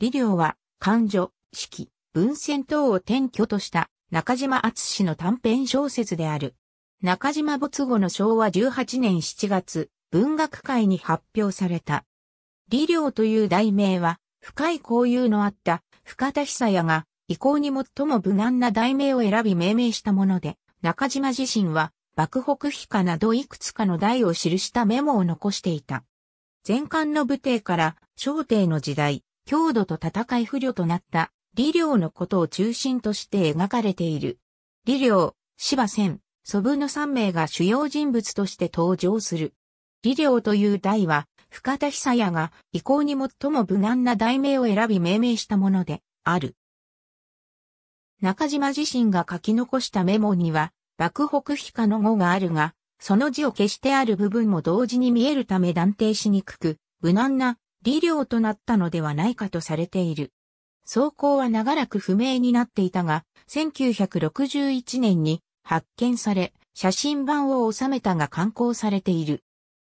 李良は、漢女、式、文献等を転居とした中島厚氏の短編小説である。中島没後の昭和18年7月、文学界に発表された。李良という題名は、深い交友のあった深田久也が、意向に最も無難な題名を選び命名したもので、中島自身は、爆北飛下などいくつかの題を記したメモを残していた。前漢の武帝から、小帝の時代、強度と戦い不慮となった李良のことを中心として描かれている。李良、芝仙、祖父の3名が主要人物として登場する。李良という題は、深田久也が以降に最も無難な題名を選び命名したものである。中島自身が書き残したメモには、爆北非下の語があるが、その字を消してある部分も同時に見えるため断定しにくく、無難な理領となったのではないかとされている。走行は長らく不明になっていたが、1961年に発見され、写真版を収めたが刊行されている。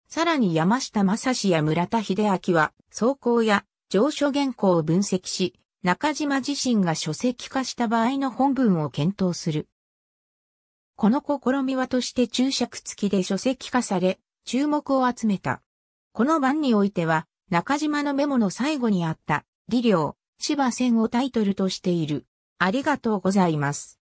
さらに山下正史や村田秀明は、走行や上書原稿を分析し、中島自身が書籍化した場合の本文を検討する。この試みはとして注釈付きで書籍化され、注目を集めた。この版においては、中島のメモの最後にあった、理領、芝戦をタイトルとしている。ありがとうございます。